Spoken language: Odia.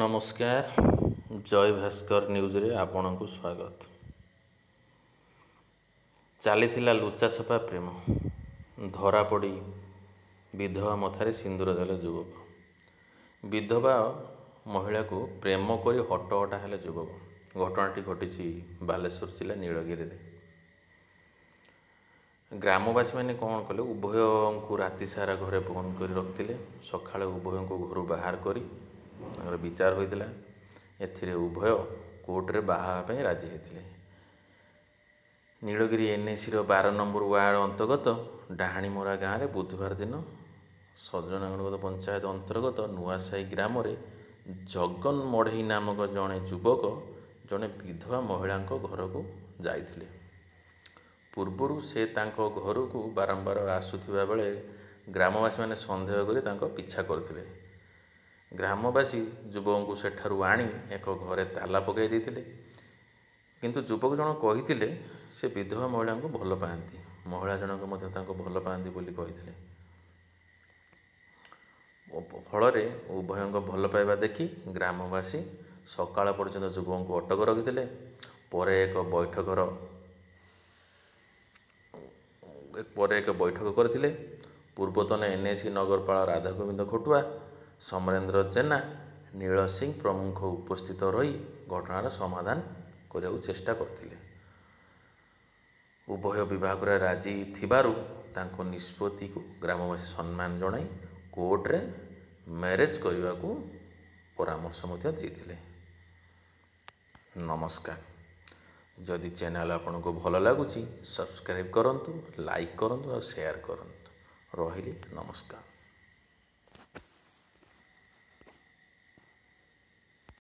ନମସ୍କାର ଜୟ ଭାସ୍କର ନ୍ୟୁଜ୍ରେ ଆପଣଙ୍କୁ ସ୍ୱାଗତ ଚାଲିଥିଲା ଲୁଚା ଛପା ପ୍ରେମ ଧରାପଡ଼ି ବିଧବା ମଥାରେ ସିନ୍ଦୁର ଦେଲେ ଯୁବକ ବିଧବା ମହିଳାକୁ ପ୍ରେମ କରି ହଟହଟା ହେଲେ ଯୁବକ ଘଟଣାଟି ଘଟିଛି ବାଲେଶ୍ୱର ଜିଲ୍ଲା ନୀଳଗିରିରେ ଗ୍ରାମବାସୀମାନେ କ'ଣ କଲେ ଉଭୟଙ୍କୁ ରାତି ସାରା ଘରେ ଫୋନ୍ କରି ରଖିଥିଲେ ସକାଳେ ଉଭୟଙ୍କୁ ଘରୁ ବାହାର କରି ତାଙ୍କର ବିଚାର ହୋଇଥିଲା ଏଥିରେ ଉଭୟ କୋର୍ଟରେ ବାହା ପାଇଁ ରାଜି ହୋଇଥିଲେ ନୀଳଗିରି ଏନ୍ଏସିର ବାର ନମ୍ବର ୱାର୍ଡ଼ ଅନ୍ତର୍ଗତ ଡାହାଣୀମରା ଗାଁରେ ବୁଧବାର ଦିନ ସଜନାଗଡ଼ ପଞ୍ଚାୟତ ଅନ୍ତର୍ଗତ ନୂଆସାହି ଗ୍ରାମରେ ଜଗନ ମଢ଼େଇ ନାମକ ଜଣେ ଯୁବକ ଜଣେ ବିଧବା ମହିଳାଙ୍କ ଘରକୁ ଯାଇଥିଲେ ପୂର୍ବରୁ ସେ ତାଙ୍କ ଘରକୁ ବାରମ୍ବାର ଆସୁଥିବା ବେଳେ ଗ୍ରାମବାସୀମାନେ ସନ୍ଦେହ କରି ତାଙ୍କ ପିଛା କରିଥିଲେ ଗ୍ରାମବାସୀ ଯୁବକଙ୍କୁ ସେଠାରୁ ଆଣି ଏକ ଘରେ ତାଲା ପକାଇ ଦେଇଥିଲେ କିନ୍ତୁ ଯୁବକ ଜଣକ କହିଥିଲେ ସେ ବିଧବା ମହିଳାଙ୍କୁ ଭଲ ପାଆନ୍ତି ମହିଳା ଜଣକ ମଧ୍ୟ ତାଙ୍କୁ ଭଲ ପାଆନ୍ତି ବୋଲି କହିଥିଲେ ଫଳରେ ଉଭୟଙ୍କ ଭଲ ପାଇବା ଦେଖି ଗ୍ରାମବାସୀ ସକାଳ ପର୍ଯ୍ୟନ୍ତ ଯୁବକଙ୍କୁ ଅଟକ ରଖିଥିଲେ ପରେ ଏକ ବୈଠକର ପରେ ଏକ ବୈଠକ କରିଥିଲେ ପୂର୍ବତନ ଏନ୍ଏସି ନଗରପାଳ ରାଧାଗୋବିନ୍ଦ ଖଟୁଆ ସମରେନ୍ଦ୍ର ଜେନା ନୀଳ ସିଂ ପ୍ରମୁଖ ଉପସ୍ଥିତ ରହି ଘଟଣାର ସମାଧାନ କରିବାକୁ ଚେଷ୍ଟା କରିଥିଲେ ଉଭୟ ବିଭାଗରେ ରାଜି ଥିବାରୁ ତାଙ୍କ ନିଷ୍ପତ୍ତିକୁ ଗ୍ରାମବାସୀ ସମ୍ମାନ ଜଣାଇ କୋର୍ଟରେ ମ୍ୟାରେଜ୍ କରିବାକୁ ପରାମର୍ଶ ମଧ୍ୟ ଦେଇଥିଲେ ନମସ୍କାର ଯଦି ଚ୍ୟାନେଲ୍ ଆପଣଙ୍କୁ ଭଲ ଲାଗୁଛି ସବସ୍କ୍ରାଇବ୍ କରନ୍ତୁ ଲାଇକ୍ କରନ୍ତୁ ଆଉ ସେୟାର କରନ୍ତୁ ରହିଲି ନମସ୍କାର